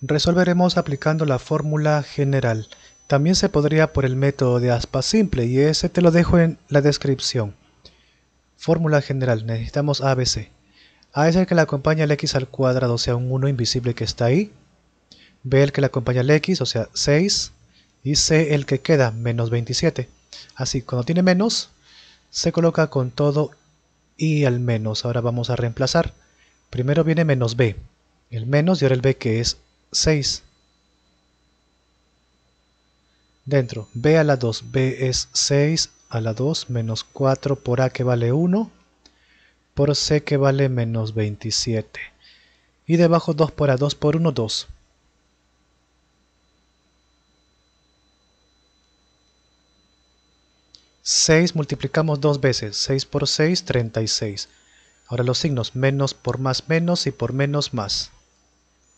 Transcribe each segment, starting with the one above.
resolveremos aplicando la fórmula general. También se podría por el método de aspa simple y ese te lo dejo en la descripción. Fórmula general, necesitamos ABC. A es el que le acompaña el x al cuadrado, o sea un 1 invisible que está ahí. B el que le acompaña al x, o sea 6. Y C el que queda, menos 27. Así, cuando tiene menos, se coloca con todo y al menos. Ahora vamos a reemplazar. Primero viene menos b, el menos y ahora el b que es 6. Dentro, b a la 2, b es 6 a la 2 menos 4 por a que vale 1, por c que vale menos 27. Y debajo 2 por a 2 por 1, 2. ¿6 multiplicamos dos veces? 6 por 6, 36. Ahora los signos, menos por más menos y por menos más.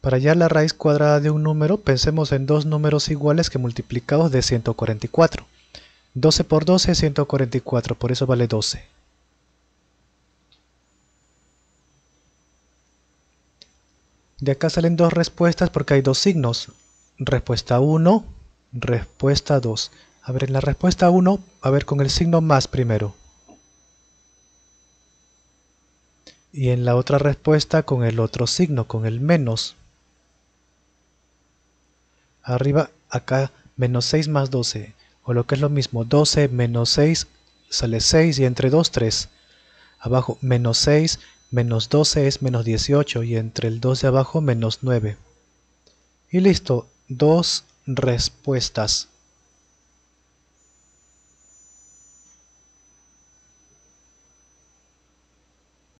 Para hallar la raíz cuadrada de un número, pensemos en dos números iguales que multiplicados de 144. 12 por 12 es 144, por eso vale 12. De acá salen dos respuestas porque hay dos signos. Respuesta 1, respuesta 2. A ver, en la respuesta 1, a ver con el signo más primero. Y en la otra respuesta con el otro signo, con el menos arriba acá menos 6 más 12, o lo que es lo mismo, 12 menos 6 sale 6 y entre 2, 3. Abajo menos 6 menos 12 es menos 18 y entre el 2 de abajo menos 9. Y listo, dos respuestas.